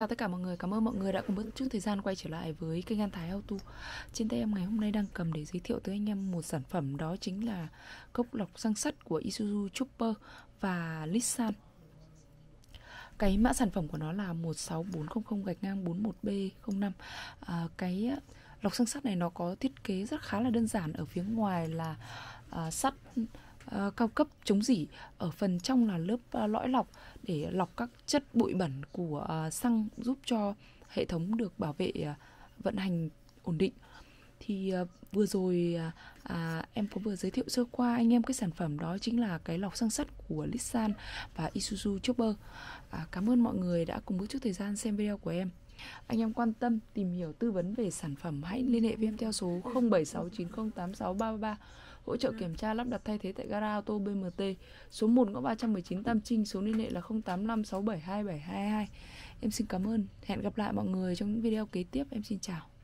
Chào tất cả mọi người, cảm ơn mọi người đã cùng bước chút thời gian quay trở lại với kênh An Thái Auto Trên tay em ngày hôm nay đang cầm để giới thiệu tới anh em một sản phẩm đó chính là cốc lọc xăng sắt của Isuzu Chopper và Nissan Cái mã sản phẩm của nó là 16400 gạch ngang 41B05 à, Cái à, lọc xăng sắt này nó có thiết kế rất khá là đơn giản ở phía ngoài là à, sắt Ờ, cao cấp chống dỉ ở phần trong là lớp ờ, lõi lọc để lọc các chất bụi bẩn của ờ, xăng giúp cho hệ thống được bảo vệ vận hành ổn định thì vừa rồi à, em có vừa giới thiệu sơ qua anh em cái sản phẩm đó chính là cái lọc xăng sắt của Lissan và Isuzu Chopper. À, cảm ơn mọi người đã cùng bước chút thời gian xem video của em. Anh em quan tâm tìm hiểu tư vấn về sản phẩm hãy liên hệ với em theo số 0769086333 ừ hỗ trợ kiểm tra lắp đặt thay thế tại gara ô tô BMT số 1 ngõ 319 Tam Trinh số liên hệ là 0856727722 em xin cảm ơn hẹn gặp lại mọi người trong những video kế tiếp em xin chào